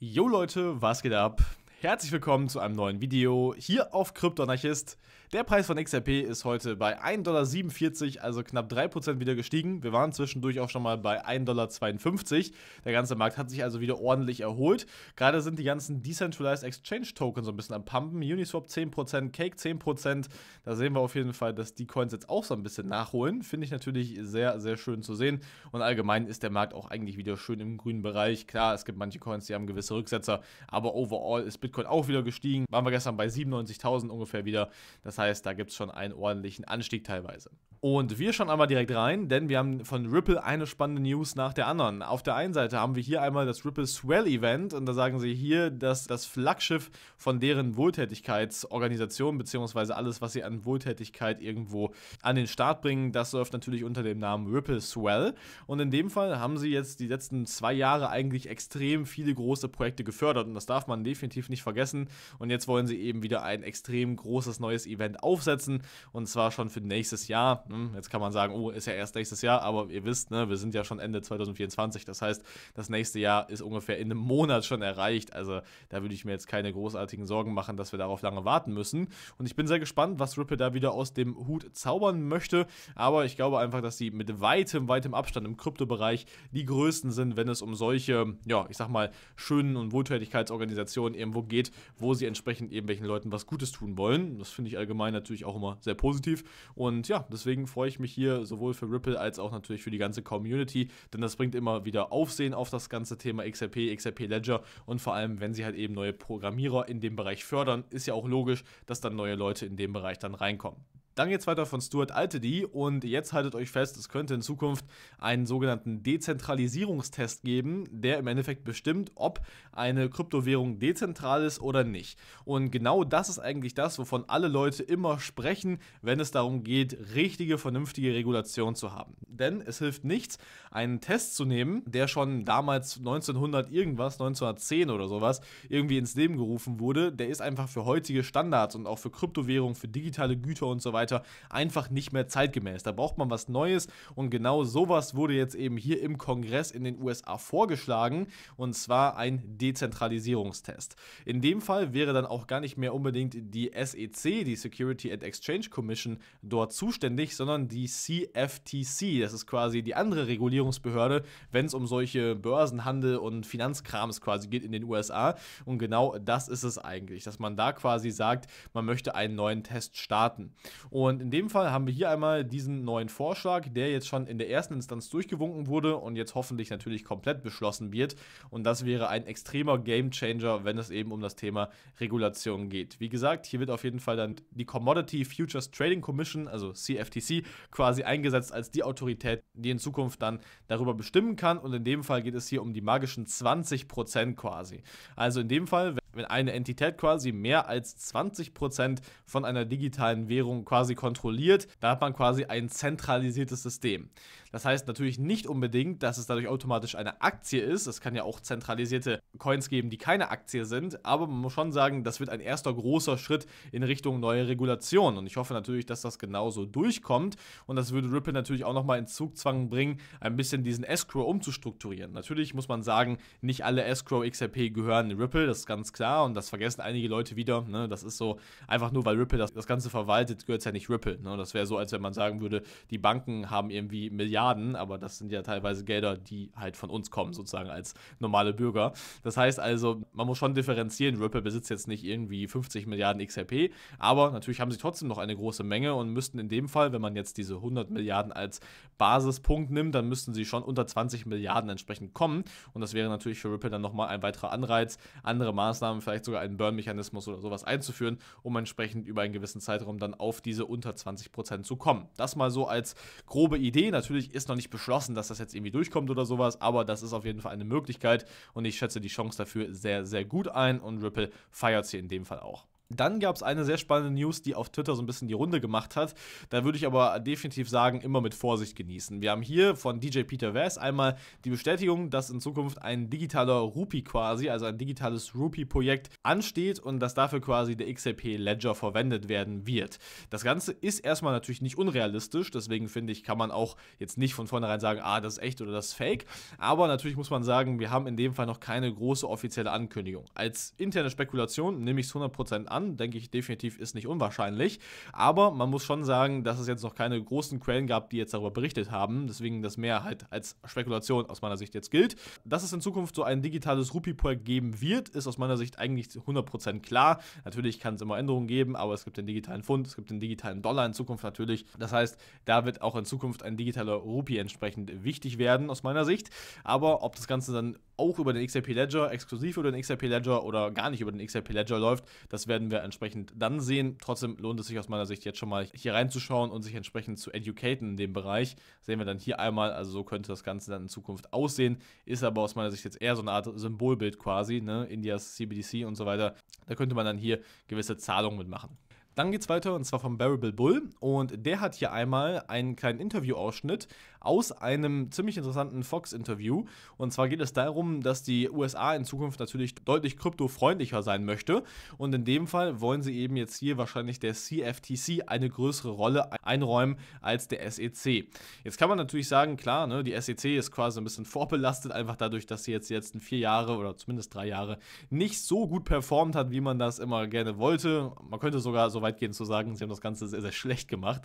Jo Leute, was geht ab? Herzlich willkommen zu einem neuen Video hier auf Kryptonarchist. Der Preis von XRP ist heute bei 1,47 Dollar, also knapp 3% wieder gestiegen. Wir waren zwischendurch auch schon mal bei 1,52 Dollar. Der ganze Markt hat sich also wieder ordentlich erholt. Gerade sind die ganzen Decentralized Exchange Token so ein bisschen am Pumpen. Uniswap 10%, Cake 10%. Da sehen wir auf jeden Fall, dass die Coins jetzt auch so ein bisschen nachholen. Finde ich natürlich sehr, sehr schön zu sehen. Und allgemein ist der Markt auch eigentlich wieder schön im grünen Bereich. Klar, es gibt manche Coins, die haben gewisse Rücksetzer, aber overall ist Bitcoin auch wieder gestiegen. Waren wir gestern bei 97.000 ungefähr wieder. Das heißt, da gibt es schon einen ordentlichen Anstieg teilweise. Und wir schauen einmal direkt rein, denn wir haben von Ripple eine spannende News nach der anderen. Auf der einen Seite haben wir hier einmal das Ripple Swell Event und da sagen sie hier, dass das Flaggschiff von deren Wohltätigkeitsorganisation beziehungsweise alles, was sie an Wohltätigkeit irgendwo an den Start bringen, das läuft natürlich unter dem Namen Ripple Swell. Und in dem Fall haben sie jetzt die letzten zwei Jahre eigentlich extrem viele große Projekte gefördert und das darf man definitiv nicht nicht vergessen. Und jetzt wollen sie eben wieder ein extrem großes neues Event aufsetzen. Und zwar schon für nächstes Jahr. Hm, jetzt kann man sagen, oh, ist ja erst nächstes Jahr, aber ihr wisst, ne, wir sind ja schon Ende 2024. Das heißt, das nächste Jahr ist ungefähr in einem Monat schon erreicht. Also da würde ich mir jetzt keine großartigen Sorgen machen, dass wir darauf lange warten müssen. Und ich bin sehr gespannt, was Ripple da wieder aus dem Hut zaubern möchte. Aber ich glaube einfach, dass sie mit weitem, weitem Abstand im Kryptobereich die größten sind, wenn es um solche, ja, ich sag mal, schönen und Wohltätigkeitsorganisationen irgendwo geht, wo sie entsprechend irgendwelchen Leuten was Gutes tun wollen. Das finde ich allgemein natürlich auch immer sehr positiv. Und ja, deswegen freue ich mich hier sowohl für Ripple als auch natürlich für die ganze Community, denn das bringt immer wieder Aufsehen auf das ganze Thema XRP, XRP Ledger und vor allem, wenn sie halt eben neue Programmierer in dem Bereich fördern, ist ja auch logisch, dass dann neue Leute in dem Bereich dann reinkommen. Dann geht es weiter von Stuart Altedy und jetzt haltet euch fest, es könnte in Zukunft einen sogenannten Dezentralisierungstest geben, der im Endeffekt bestimmt, ob eine Kryptowährung dezentral ist oder nicht. Und genau das ist eigentlich das, wovon alle Leute immer sprechen, wenn es darum geht, richtige, vernünftige Regulation zu haben. Denn es hilft nichts, einen Test zu nehmen, der schon damals 1900 irgendwas, 1910 oder sowas, irgendwie ins Leben gerufen wurde. Der ist einfach für heutige Standards und auch für Kryptowährungen, für digitale Güter und so weiter weiter einfach nicht mehr zeitgemäß. Da braucht man was Neues und genau sowas wurde jetzt eben hier im Kongress in den USA vorgeschlagen und zwar ein Dezentralisierungstest. In dem Fall wäre dann auch gar nicht mehr unbedingt die SEC, die Security and Exchange Commission, dort zuständig, sondern die CFTC. Das ist quasi die andere Regulierungsbehörde, wenn es um solche Börsenhandel und Finanzkrams quasi geht in den USA. Und genau das ist es eigentlich, dass man da quasi sagt, man möchte einen neuen Test starten. Und in dem Fall haben wir hier einmal diesen neuen Vorschlag, der jetzt schon in der ersten Instanz durchgewunken wurde und jetzt hoffentlich natürlich komplett beschlossen wird. Und das wäre ein extremer Game Changer, wenn es eben um das Thema Regulation geht. Wie gesagt, hier wird auf jeden Fall dann die Commodity Futures Trading Commission, also CFTC, quasi eingesetzt als die Autorität, die in Zukunft dann darüber bestimmen kann. Und in dem Fall geht es hier um die magischen 20% quasi. Also in dem Fall, wenn eine Entität quasi mehr als 20% von einer digitalen Währung quasi kontrolliert, da hat man quasi ein zentralisiertes System. Das heißt natürlich nicht unbedingt, dass es dadurch automatisch eine Aktie ist. Es kann ja auch zentralisierte Coins geben, die keine Aktie sind. Aber man muss schon sagen, das wird ein erster großer Schritt in Richtung neue Regulation. Und ich hoffe natürlich, dass das genauso durchkommt. Und das würde Ripple natürlich auch nochmal in Zugzwang bringen, ein bisschen diesen Escrow umzustrukturieren. Natürlich muss man sagen, nicht alle Escrow XRP gehören Ripple, das ist ganz klar. Und das vergessen einige Leute wieder. Ne? Das ist so einfach nur, weil Ripple das, das Ganze verwaltet, gehört es ja nicht Ripple. Ne? Das wäre so, als wenn man sagen würde, die Banken haben irgendwie Milliarden Milliarden, aber das sind ja teilweise Gelder, die halt von uns kommen, sozusagen als normale Bürger. Das heißt also, man muss schon differenzieren. Ripple besitzt jetzt nicht irgendwie 50 Milliarden XRP, aber natürlich haben sie trotzdem noch eine große Menge und müssten in dem Fall, wenn man jetzt diese 100 Milliarden als Basispunkt nimmt, dann müssten sie schon unter 20 Milliarden entsprechend kommen. Und das wäre natürlich für Ripple dann nochmal ein weiterer Anreiz, andere Maßnahmen, vielleicht sogar einen Burn-Mechanismus oder sowas einzuführen, um entsprechend über einen gewissen Zeitraum dann auf diese unter 20 Prozent zu kommen. Das mal so als grobe Idee. Natürlich Natürlich ist noch nicht beschlossen, dass das jetzt irgendwie durchkommt oder sowas, aber das ist auf jeden Fall eine Möglichkeit und ich schätze die Chance dafür sehr, sehr gut ein und Ripple feiert sie in dem Fall auch. Dann gab es eine sehr spannende News, die auf Twitter so ein bisschen die Runde gemacht hat. Da würde ich aber definitiv sagen, immer mit Vorsicht genießen. Wir haben hier von DJ Peter Vass einmal die Bestätigung, dass in Zukunft ein digitaler Rupee quasi, also ein digitales Rupee-Projekt ansteht und dass dafür quasi der XRP Ledger verwendet werden wird. Das Ganze ist erstmal natürlich nicht unrealistisch, deswegen finde ich, kann man auch jetzt nicht von vornherein sagen, ah, das ist echt oder das ist fake. Aber natürlich muss man sagen, wir haben in dem Fall noch keine große offizielle Ankündigung. Als interne Spekulation nehme ich es 100% an an, denke ich definitiv ist nicht unwahrscheinlich. Aber man muss schon sagen, dass es jetzt noch keine großen Quellen gab, die jetzt darüber berichtet haben. Deswegen das mehr halt als Spekulation aus meiner Sicht jetzt gilt. Dass es in Zukunft so ein digitales Rupi-Projekt geben wird, ist aus meiner Sicht eigentlich 100% klar. Natürlich kann es immer Änderungen geben, aber es gibt den digitalen Pfund, es gibt den digitalen Dollar in Zukunft natürlich. Das heißt, da wird auch in Zukunft ein digitaler Rupi entsprechend wichtig werden aus meiner Sicht. Aber ob das Ganze dann auch über den XRP Ledger, exklusiv über den XRP Ledger oder gar nicht über den XRP Ledger läuft. Das werden wir entsprechend dann sehen. Trotzdem lohnt es sich aus meiner Sicht jetzt schon mal hier reinzuschauen und sich entsprechend zu educaten in dem Bereich. sehen wir dann hier einmal. Also so könnte das Ganze dann in Zukunft aussehen. Ist aber aus meiner Sicht jetzt eher so eine Art Symbolbild quasi, ne? Indias CBDC und so weiter. Da könnte man dann hier gewisse Zahlungen mitmachen. Dann geht es weiter und zwar vom Bearable Bull und der hat hier einmal einen kleinen Interview-Ausschnitt aus einem ziemlich interessanten Fox-Interview. Und zwar geht es darum, dass die USA in Zukunft natürlich deutlich kryptofreundlicher sein möchte. Und in dem Fall wollen sie eben jetzt hier wahrscheinlich der CFTC eine größere Rolle einräumen als der SEC. Jetzt kann man natürlich sagen, klar, ne, die SEC ist quasi ein bisschen vorbelastet, einfach dadurch, dass sie jetzt die letzten vier Jahre oder zumindest drei Jahre nicht so gut performt hat, wie man das immer gerne wollte. Man könnte sogar so weit gehen zu sagen, sie haben das Ganze sehr, sehr schlecht gemacht.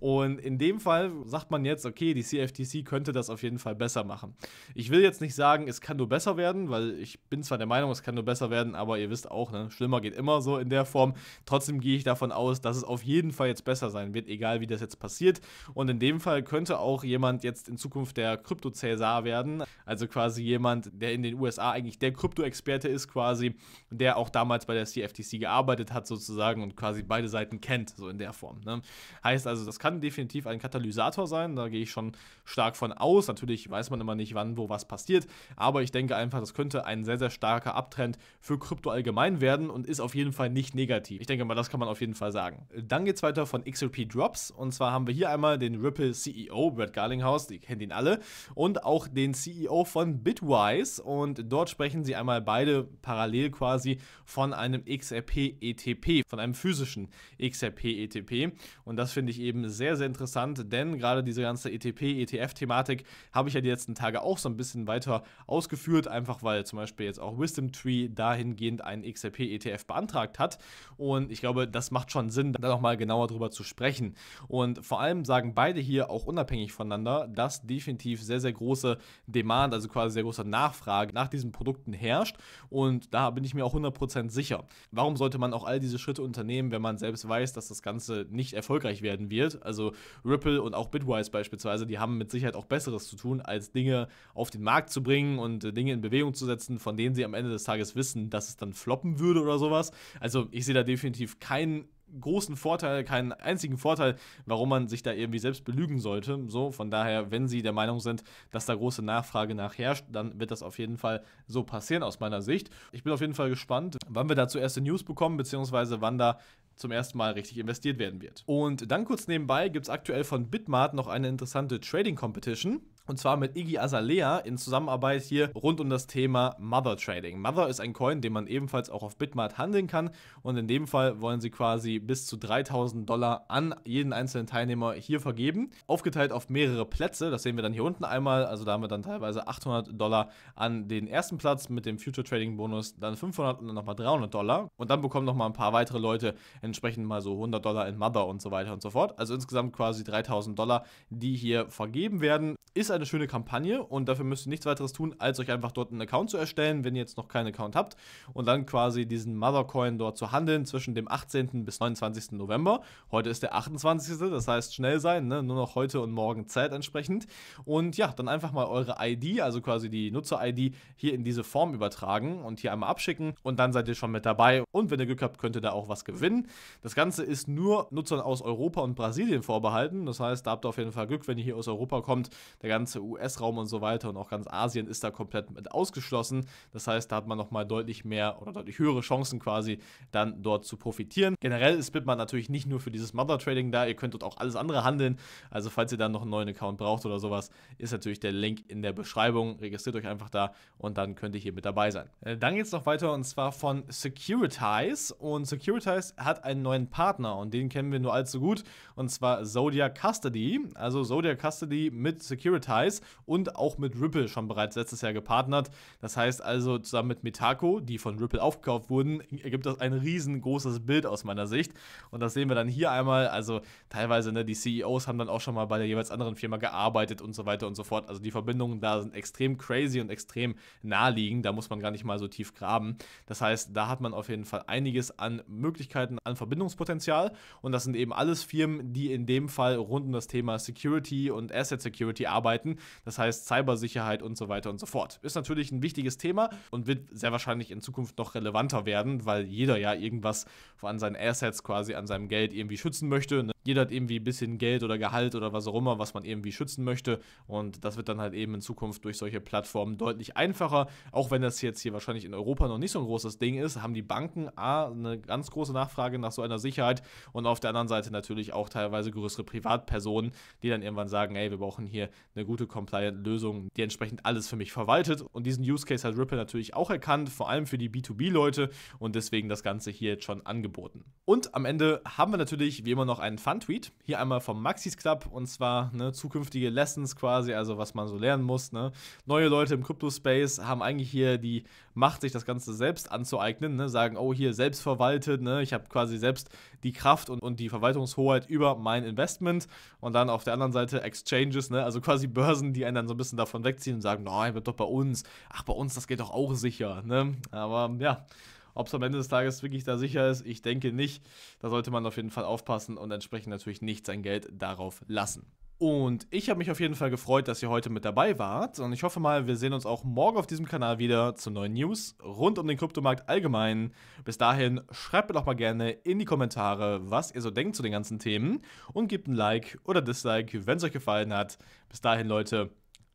Und in dem Fall sagt man jetzt, okay, die CFTC CFTC könnte das auf jeden Fall besser machen. Ich will jetzt nicht sagen, es kann nur besser werden, weil ich bin zwar der Meinung, es kann nur besser werden, aber ihr wisst auch, ne, schlimmer geht immer so in der Form. Trotzdem gehe ich davon aus, dass es auf jeden Fall jetzt besser sein wird, egal wie das jetzt passiert. Und in dem Fall könnte auch jemand jetzt in Zukunft der Krypto-Cäsar werden, also quasi jemand, der in den USA eigentlich der Krypto-Experte ist quasi, der auch damals bei der CFTC gearbeitet hat sozusagen und quasi beide Seiten kennt, so in der Form. Ne? Heißt also, das kann definitiv ein Katalysator sein, da gehe ich schon stark von aus. Natürlich weiß man immer nicht, wann wo was passiert, aber ich denke einfach, das könnte ein sehr, sehr starker Abtrend für Krypto allgemein werden und ist auf jeden Fall nicht negativ. Ich denke mal, das kann man auf jeden Fall sagen. Dann geht es weiter von XRP Drops und zwar haben wir hier einmal den Ripple CEO, Brad Garlinghouse, die kennen ihn alle, und auch den CEO von Bitwise und dort sprechen sie einmal beide parallel quasi von einem XRP ETP, von einem physischen XRP ETP und das finde ich eben sehr, sehr interessant, denn gerade diese ganze ETP ETF-Thematik habe ich ja die letzten Tage auch so ein bisschen weiter ausgeführt, einfach weil zum Beispiel jetzt auch Wisdom Tree dahingehend einen XRP-ETF beantragt hat. Und ich glaube, das macht schon Sinn, da nochmal genauer drüber zu sprechen. Und vor allem sagen beide hier auch unabhängig voneinander, dass definitiv sehr, sehr große Demand, also quasi sehr große Nachfrage nach diesen Produkten herrscht. Und da bin ich mir auch 100% sicher. Warum sollte man auch all diese Schritte unternehmen, wenn man selbst weiß, dass das Ganze nicht erfolgreich werden wird? Also Ripple und auch Bitwise beispielsweise, die haben haben mit Sicherheit auch Besseres zu tun, als Dinge auf den Markt zu bringen und äh, Dinge in Bewegung zu setzen, von denen sie am Ende des Tages wissen, dass es dann floppen würde oder sowas. Also ich sehe da definitiv keinen großen Vorteil, keinen einzigen Vorteil, warum man sich da irgendwie selbst belügen sollte. So, von daher, wenn Sie der Meinung sind, dass da große Nachfrage nachherrscht, dann wird das auf jeden Fall so passieren aus meiner Sicht. Ich bin auf jeden Fall gespannt, wann wir dazu erste News bekommen, beziehungsweise wann da zum ersten Mal richtig investiert werden wird. Und dann kurz nebenbei gibt es aktuell von Bitmart noch eine interessante Trading Competition. Und zwar mit Iggy Azalea in Zusammenarbeit hier rund um das Thema Mother Trading. Mother ist ein Coin, den man ebenfalls auch auf Bitmart handeln kann. Und in dem Fall wollen sie quasi bis zu 3000 Dollar an jeden einzelnen Teilnehmer hier vergeben. Aufgeteilt auf mehrere Plätze. Das sehen wir dann hier unten einmal. Also da haben wir dann teilweise 800 Dollar an den ersten Platz mit dem Future Trading Bonus. Dann 500 und dann nochmal 300 Dollar. Und dann bekommen nochmal ein paar weitere Leute entsprechend mal so 100 Dollar in Mother und so weiter und so fort. Also insgesamt quasi 3000 Dollar, die hier vergeben werden. Ist eine schöne Kampagne und dafür müsst ihr nichts weiteres tun, als euch einfach dort einen Account zu erstellen, wenn ihr jetzt noch keinen Account habt und dann quasi diesen Mothercoin dort zu handeln zwischen dem 18. bis 29. November. Heute ist der 28. Das heißt schnell sein, ne? nur noch heute und morgen Zeit entsprechend. Und ja, dann einfach mal eure ID, also quasi die Nutzer-ID, hier in diese Form übertragen und hier einmal abschicken und dann seid ihr schon mit dabei. Und wenn ihr Glück habt, könnt ihr da auch was gewinnen. Das Ganze ist nur Nutzern aus Europa und Brasilien vorbehalten. Das heißt, da habt ihr auf jeden Fall Glück, wenn ihr hier aus Europa kommt. Der ganze ganze US-Raum und so weiter und auch ganz Asien ist da komplett mit ausgeschlossen. Das heißt, da hat man nochmal deutlich mehr oder deutlich höhere Chancen quasi, dann dort zu profitieren. Generell ist Bitman natürlich nicht nur für dieses Mother Trading da, ihr könnt dort auch alles andere handeln. Also falls ihr dann noch einen neuen Account braucht oder sowas, ist natürlich der Link in der Beschreibung. Registriert euch einfach da und dann könnt ihr hier mit dabei sein. Äh, dann geht es noch weiter und zwar von Securitize. Und Securitize hat einen neuen Partner und den kennen wir nur allzu gut und zwar Zodia Custody. Also Zodia Custody mit Securitize Details und auch mit Ripple schon bereits letztes Jahr gepartnert. Das heißt also, zusammen mit Metaco, die von Ripple aufgekauft wurden, ergibt das ein riesengroßes Bild aus meiner Sicht. Und das sehen wir dann hier einmal. Also teilweise, ne, die CEOs haben dann auch schon mal bei der jeweils anderen Firma gearbeitet und so weiter und so fort. Also die Verbindungen da sind extrem crazy und extrem naheliegend. Da muss man gar nicht mal so tief graben. Das heißt, da hat man auf jeden Fall einiges an Möglichkeiten, an Verbindungspotenzial. Und das sind eben alles Firmen, die in dem Fall rund um das Thema Security und Asset Security arbeiten Sicherheiten, das heißt Cybersicherheit und so weiter und so fort. Ist natürlich ein wichtiges Thema und wird sehr wahrscheinlich in Zukunft noch relevanter werden, weil jeder ja irgendwas an seinen Assets quasi, an seinem Geld irgendwie schützen möchte. Ne? Jeder hat irgendwie ein bisschen Geld oder Gehalt oder was auch immer, was man irgendwie schützen möchte und das wird dann halt eben in Zukunft durch solche Plattformen deutlich einfacher. Auch wenn das jetzt hier wahrscheinlich in Europa noch nicht so ein großes Ding ist, haben die Banken A, eine ganz große Nachfrage nach so einer Sicherheit und auf der anderen Seite natürlich auch teilweise größere Privatpersonen, die dann irgendwann sagen, hey, wir brauchen hier eine gute gute Compliant-Lösung, die entsprechend alles für mich verwaltet. Und diesen Use Case hat Ripple natürlich auch erkannt, vor allem für die B2B-Leute und deswegen das Ganze hier jetzt schon angeboten. Und am Ende haben wir natürlich wie immer noch einen Fun-Tweet. Hier einmal vom Maxis Club und zwar ne, zukünftige Lessons quasi, also was man so lernen muss. Ne? Neue Leute im Crypto-Space haben eigentlich hier die Macht, sich das Ganze selbst anzueignen, ne? sagen, oh hier selbst verwaltet, ne? ich habe quasi selbst die Kraft und, und die Verwaltungshoheit über mein Investment und dann auf der anderen Seite Exchanges, ne? also quasi Börsen, die einen dann so ein bisschen davon wegziehen und sagen, nein, wird doch bei uns, ach bei uns, das geht doch auch sicher. Ne? Aber ja, ob es am Ende des Tages wirklich da sicher ist, ich denke nicht. Da sollte man auf jeden Fall aufpassen und entsprechend natürlich nicht sein Geld darauf lassen. Und ich habe mich auf jeden Fall gefreut, dass ihr heute mit dabei wart. Und ich hoffe mal, wir sehen uns auch morgen auf diesem Kanal wieder zu neuen News rund um den Kryptomarkt allgemein. Bis dahin, schreibt mir doch mal gerne in die Kommentare, was ihr so denkt zu den ganzen Themen. Und gebt ein Like oder Dislike, wenn es euch gefallen hat. Bis dahin, Leute.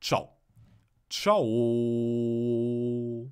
Ciao. Ciao.